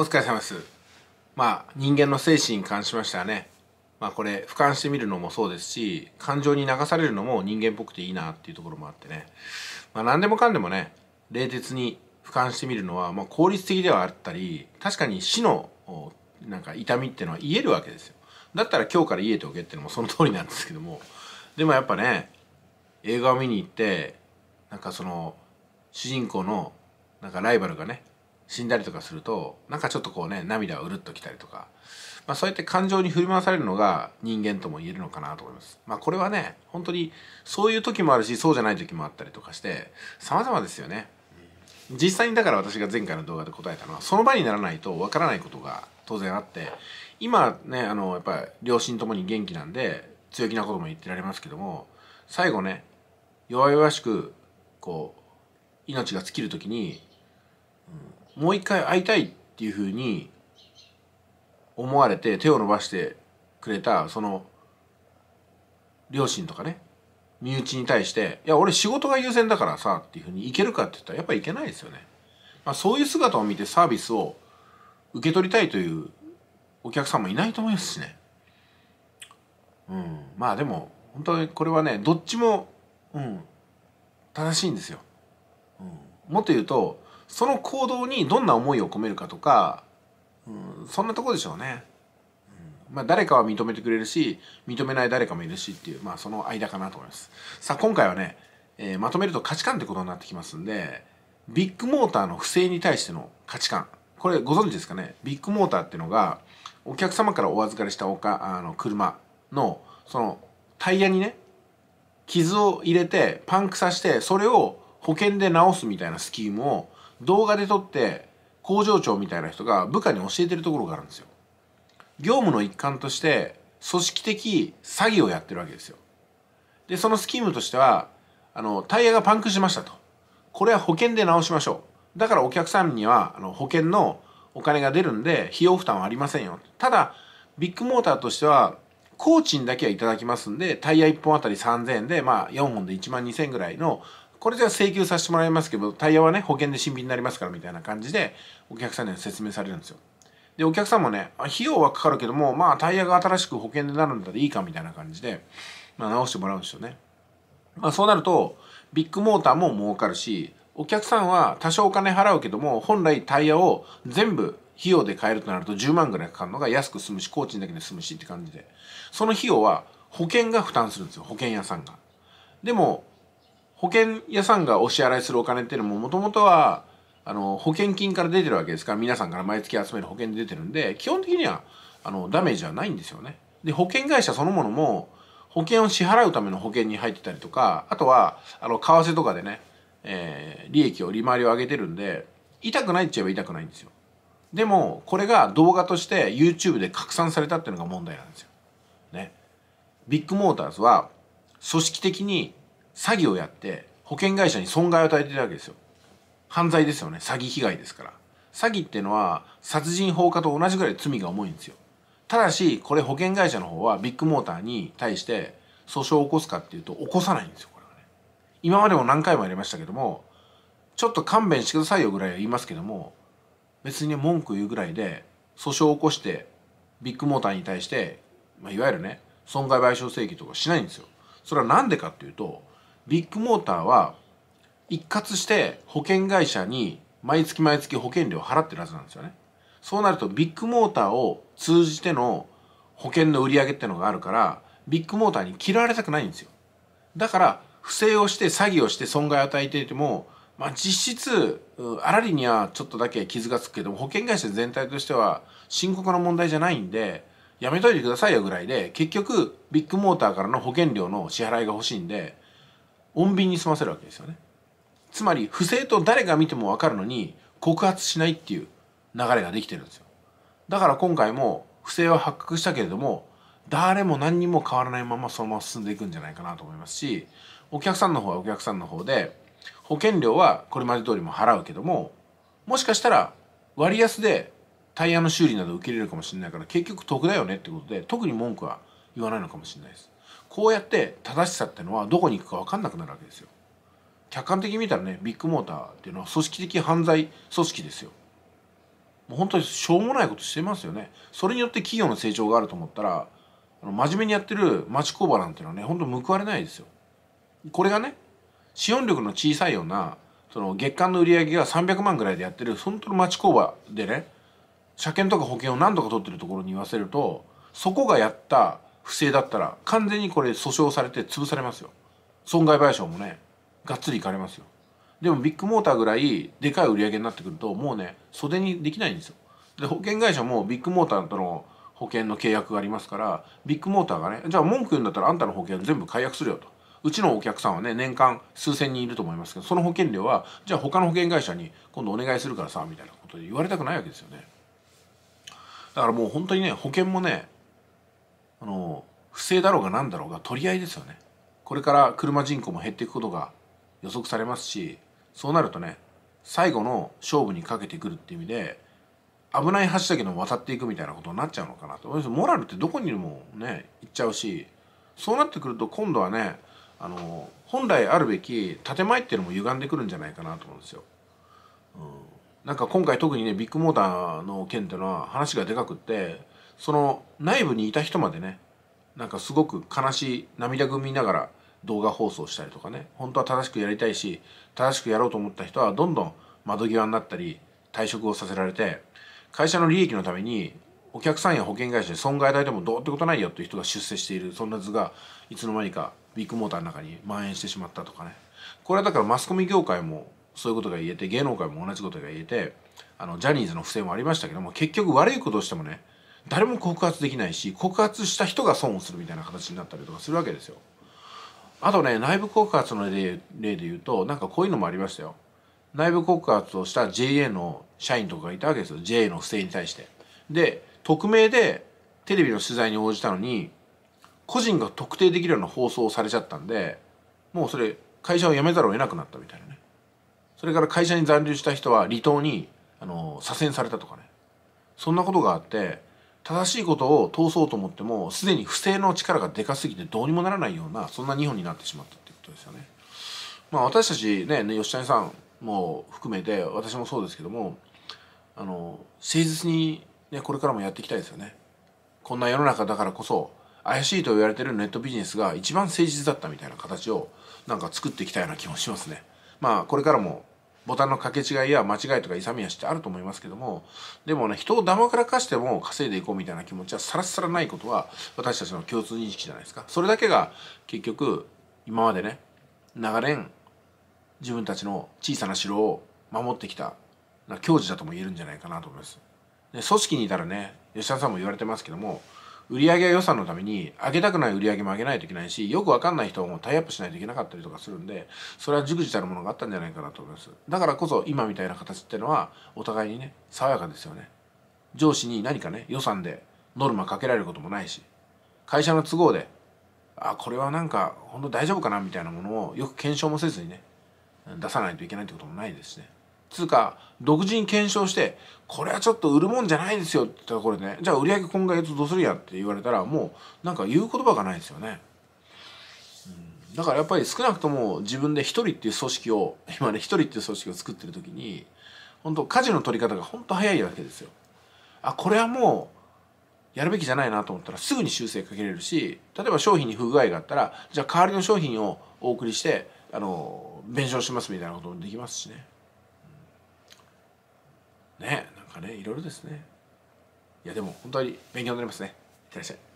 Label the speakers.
Speaker 1: お疲れ様です。まあ、人間の精神に関しましてはね、まあこれ、俯瞰してみるのもそうですし、感情に流されるのも人間っぽくていいなっていうところもあってね、まあ何でもかんでもね、冷徹に俯瞰してみるのは、まあ効率的ではあったり、確かに死のなんか痛みっていうのは言えるわけですよ。だったら今日から言えておけっていうのもその通りなんですけども、でもやっぱね、映画を見に行って、なんかその、主人公のなんかライバルがね、死んだりとかするとなんかちょっとこうね涙をうるっときたりとか、まあ、そうやって感情に振り回されるのが人間とも言えるのかなと思います。まあ、これはね本当にそういう時もあるしそうじゃない時もあったりとかして様々ですよね。実際にだから私が前回の動画で答えたのはその場にならないとわからないことが当然あって今ねあのやっぱり両親ともに元気なんで強気なことも言ってられますけども最後ね弱々しくこう命が尽きる時に、うんもう一回会いたいっていうふうに思われて手を伸ばしてくれたその両親とかね身内に対して「いや俺仕事が優先だからさ」っていうふうにいけるかって言ったらやっぱいけないですよね。まあ、そういう姿を見てサービスを受け取りたいというお客さんもいないと思いますしね。うん、まあでも本当にこれはねどっちも、うん、正しいんですよ。うん、もっと言うとその行動にどんな思いを込めるかとか、うん、そんなとこでしょうね、うん、まあ、誰かは認めてくれるし認めない誰かもいるしっていう、まあ、その間かなと思いますさあ今回はね、えー、まとめると価値観ってことになってきますんでビッグモーターの不正に対しての価値観これご存知ですかねビッグモーターっていうのがお客様からお預かりしたおかあの車のそのタイヤにね傷を入れてパンクさせてそれを保険で直すみたいなスキームを動画で撮って工場長みたいな人が部下に教えてるところがあるんですよ業務の一環として組織的詐欺をやってるわけですよでそのスキームとしてはあのタイヤがパンクしましたとこれは保険で直しましょうだからお客さんにはあの保険のお金が出るんで費用負担はありませんよただビッグモーターとしては工賃だけはいただきますんでタイヤ1本あたり3000円でまあ4本で1万2000円ぐらいのこれじゃ請求させてもらいますけどタイヤはね保険で新品になりますからみたいな感じでお客さんには説明されるんですよでお客さんもね費用はかかるけどもまあタイヤが新しく保険でなるんだったらいいかみたいな感じで、まあ、直してもらうんですよね、まあ、そうなるとビッグモーターも儲かるしお客さんは多少お金払うけども本来タイヤを全部費用で買えるとなると10万ぐらいかかるのが安く済むし工賃だけで済むしって感じでその費用は保険が負担するんですよ保険屋さんがでも保険屋さんがお支払いするお金っていうのももともとはあの保険金から出てるわけですから皆さんから毎月集める保険で出てるんで基本的にはあのダメージはないんですよね。で保険会社そのものも保険を支払うための保険に入ってたりとかあとはあの為替とかでね、えー、利益を利回りを上げてるんで痛くないっちゃえば痛くないんですよ。でもこれが動画として YouTube で拡散されたっていうのが問題なんですよ。ね。ビッグモーターズは組織的に詐欺をやって保険会社に損害を与えてるわけですよ犯罪ですよね詐欺被害ですから詐欺っていうのは殺人放火と同じぐらい罪が重いんですよただしこれ保険会社の方はビッグモーターに対して訴訟を起こすかっていうと起こさないんですよこれはね今までも何回もやりましたけどもちょっと勘弁してくださいよぐらいは言いますけども別に文句言うぐらいで訴訟を起こしてビッグモーターに対して、まあ、いわゆるね損害賠償請求とかしないんですよそれは何でかっていうとビッグモーターは一括して保険会社に毎月毎月保険料を払ってるはずなんですよね。そうなるとビッグモーターを通じての保険の売り上げってのがあるからビッグモーターに嫌われたくないんですよ。だから不正をして詐欺をして損害を与えていても、まあ、実質あらりにはちょっとだけ傷がつくけども保険会社全体としては深刻な問題じゃないんでやめといてくださいよぐらいで結局ビッグモーターからの保険料の支払いが欲しいんで穏便に済ませるわけですよねつまり不正と誰が見ても分かるのに告発しないっていう流れができてるんですよだから今回も不正は発覚したけれども誰も何にも変わらないままそのまま進んでいくんじゃないかなと思いますしお客さんの方はお客さんの方で保険料はこれまで通りも払うけどももしかしたら割安でタイヤの修理など受け入れるかもしれないから結局得だよねってことで特に文句は言わないのかもしれないです。こうやって正しさってのはどこに行くか分かんなくなるわけですよ。客観的に見たらねビッグモーターっていうのは組織的犯罪組織ですよ。もう本当にしょうもないことしてますよね。それによって企業の成長があると思ったら真面目にやってる町工場なんていうのはね本当報われないですよ。これがね資本力の小さいようなその月間の売り上げが300万ぐらいでやってる本当の町工場でね車検とか保険を何とか取ってるところに言わせるとそこがやった不正だったら完全にこれ訴訟されて潰されますよ損害賠償もねがっつりいかれますよでもビッグモーターぐらいでかい売り上げになってくるともうね袖にできないんですよで保険会社もビッグモーターとの保険の契約がありますからビッグモーターがねじゃあ文句言うんだったらあんたの保険全部解約するよとうちのお客さんはね年間数千人いると思いますけどその保険料はじゃあ他の保険会社に今度お願いするからさみたいなことで言われたくないわけですよねだからもう本当にね保険もねあの不正だろうが何だろうが取り合いですよねこれから車人口も減っていくことが予測されますしそうなるとね最後の勝負にかけてくるっていう意味で危ない橋だけの渡っていくみたいなことになっちゃうのかなとモラルってどこにでもね行っちゃうしそうなってくると今度はねあの本来あるべき建前っていうのも歪んでくるんじゃないかなと思うんですよ。うん、なんか今回特にねビッグモーターの件っていうのは話がでかくってその内部にいた人までねなんかすごく悲しい涙ぐみながら動画放送したりとかね本当は正しくやりたいし正しくやろうと思った人はどんどん窓際になったり退職をさせられて会社の利益のためにお客さんや保険会社に損害代でもどうってことないよという人が出世しているそんな図がいつの間にかビッグモーターの中に蔓延してしまったとかねこれはだからマスコミ業界もそういうことが言えて芸能界も同じことが言えてあのジャニーズの不正もありましたけども結局悪いことをしてもね誰も告発できないし告発した人が損をするみたいな形になったりとかするわけですよ。あとね内部告発の例例で言うとなんかこういうのもありましたよ。内部告発をした JA の社員とかがいたわけですよ JA の不正に対して。で匿名でテレビの取材に応じたのに個人が特定できるような放送をされちゃったんでもうそれ会社を辞めざるを得なくなったみたいなね。それから会社に残留した人は離島にあの左遷されたとかねそんなことがあって正しいことを通そうと思ってもすでに不正の力がでかすぎてどうにもならないようなそんな日本になってしまったっていうことですよね。まあ、私たちね吉谷さんも含めて私もそうですけどもあの誠実に、ね、これからもやっていきたいですよね。こんな世の中だからこそ怪しいと言われてるネットビジネスが一番誠実だったみたいな形をなんか作っていきたいな気もしますね。まあこれからもボタンの掛け違いや間違いとか勇み足ってあると思いますけどもでもね人をだからかしても稼いでいこうみたいな気持ちはさらさらないことは私たちの共通認識じゃないですかそれだけが結局今までね長年自分たちの小さな城を守ってきた教授だとも言えるんじゃないかなと思います。で組織にいたらね吉田さんも言われてますけども売上予算のために上げたくない売り上げも上げないといけないしよく分かんない人もタイアップしないといけなかったりとかするんでそれは熟知たるものがあったんじゃないかなと思いますだからこそ今みたいな形っていうのはお互いにね爽やかですよね上司に何かね予算でノルマかけられることもないし会社の都合であこれはなんか本当大丈夫かなみたいなものをよく検証もせずにね出さないといけないってこともないですしねつうか独自に検証してこれはちょっと売るもんじゃないですよってところでねじゃあ売り上げ今月どうするやって言われたらもうなんか言う言葉がないですよね。だからやっぱり少なくとも自分で一人っていう組織を 今ね一人っていう組織を作ってる時に本当家事の取り方が本当早いわけですよ。あこれはもうやるべきじゃないなと思ったらすぐに修正かけれるし例えば商品に不具合があったらじゃあ代わりの商品をお送りしてあの弁償しますみたいなこともできますしね。ねなんかねいろいろですねいやでも本当に勉強になりますねいってらっしゃい